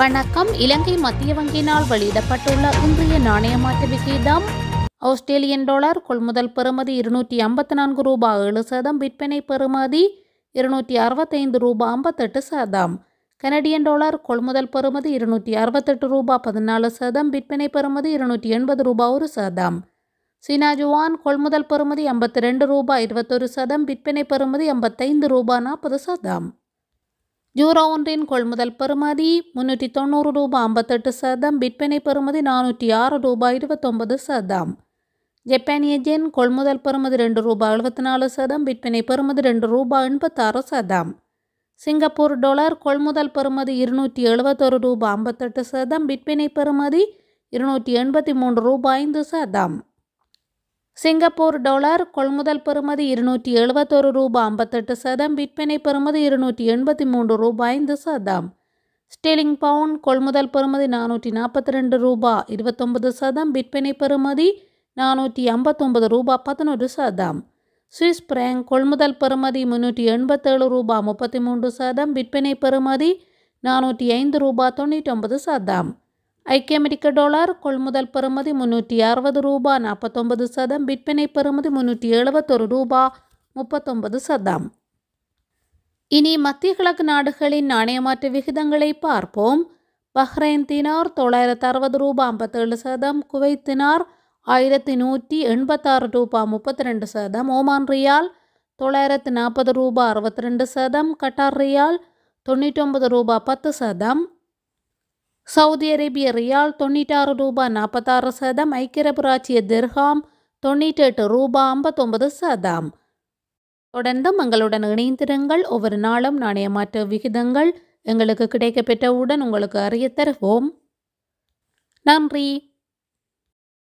வணக்கம் இலங்கை மத்திய வங்கியினால் வெளியிடப்பட்டுள்ள இன்றைய நாணய மாற்று விகிதம் ஆஸ்திரேலியன் டாலர் கொள்முதல் பெறுமதி இருநூற்றி ஐம்பத்தி நான்கு ரூபா ஏழு சதம் விற்பனை பெறுமதி இருநூற்றி அறுபத்தைந்து ரூபாய் ஐம்பத்தெட்டு சதம் கனடியன் டாலர் கொள்முதல் பெறுமதி இருநூற்றி அறுபத்தெட்டு ரூபாய் பதினாலு சதம் விற்பனை பெறுமதி இருநூற்றி எண்பது ரூபாய் ஒரு சதம் சீனா ஜுவான் கொள்முதல் பெறுமதி ஐம்பத்தி ரெண்டு ரூபாய் இருபத்தொரு சதம் விற்பனை பெறுமதி ஐம்பத்தைந்து ரூபாய் நாற்பது சதம் ஜூரோ ஒன்றின் கொள்முதல் பெறுமதி முன்னூற்றி தொண்ணூறு ரூபாய் ஐம்பத்தெட்டு சதம் விற்பனை பெறுமதி நானூற்றி ஆறு ரூபாய் இருபத்தொம்பது சதம் ஜப்பானிய ஜென் கொள்முதல் பெறுமதி ரெண்டு ரூபாய் எழுபத்தி நாலு சதம் விற்பனை பெறுமதி ரெண்டு ரூபாய் எண்பத்தாறு சதம் சிங்கப்பூர் டொலர் கொள்முதல் பெறுமதி இருநூற்றி எழுபத்தொரு ரூபாய் ஐம்பத்தெட்டு சதம் விற்பனை பெறுமதி இருநூற்றி எண்பத்தி மூன்று ரூபாய் ஐந்து சதம் சிங்கப்பூர் டாலர் கொள்முதல் பெறுமதி இருநூற்றி எழுபத்தொரு ரூபாய் ஐம்பத்தெட்டு சதம் விற்பனை பெறுமதி இருநூற்றி எண்பத்தி மூன்று ரூபாய் ஐந்து சதம் ஸ்டெலிங் பவுன் கொள்முதல் பெறுமதி நானூற்றி நாற்பத்தி ரெண்டு ரூபா இருபத்தொன்பது சதம் விற்பனை பெறுமதி நானூற்றி ஐம்பத்தொன்பது ரூபா பதினொரு சதம் சுவிஸ் பிராங்க் கொள்முதல் பெறுமதி முன்னூற்றி எண்பத்தேழு ரூபா முப்பத்தி மூன்று சதம் விற்பனை பெறுமதி நானூற்றி ஐந்து ரூபா தொண்ணூற்றி ஒன்பது சதம் ஐக்கிய அமெரிக்க ഡോളർ കൊൾമുതൽ പെറുമതി മുന്നൂറ്റി അറുപത് രൂപ നാൽപ്പത്തൊമ്പത് ശതം വിൽപ്പന പെറുമതി മുന്നൂറ്റി എഴുപത്തൊരു രൂപ മുപ്പത്തൊമ്പത് ശതം ഇനി മധ്യകിഴക്ക് നാടുകളിൻ നാണയമാറ്റ വിഹിതങ്ങളെ പാർപ്പോം ബഹ്റൈൻ ദിനാർ തൊള്ളായിരത്തി അറുപത് രൂപ അമ്പത്തേഴ് ശതം കുവൈത്തിനാർ ആയിരത്തി നൂറ്റി എൺപത്താറ് രൂപ മുപ്പത്തിരണ്ട് ശതം ഒമാൻ റിയാൽ തൊള്ളായിരത്തി നാൽപ്പത് രൂപ അറുപത്തിരണ്ട് ശതം ഖട്ടാർ റിയാൽ തൊണ്ണൂറ്റൊമ്പത് രൂപ പത്ത് ശതം சவுதி அரேபிய ரியால் தொண்ணூற்றாறு ரூபா நாற்பத்தாறு சதம் ஐக்கிய ராஜ்ய திர்ஹாம் தொண்ணூற்றெட்டு ரூபா ஐம்பத்தொன்பது சதம் தொடர்ந்து எங்களுடன் இணைந்திருங்கள் ஒவ்வொரு நாளும் நாணய மாற்று விகிதங்கள் எங்களுக்கு கிடைக்கப்பெற்றவுடன் உங்களுக்கு அறிய தருவோம் நன்றி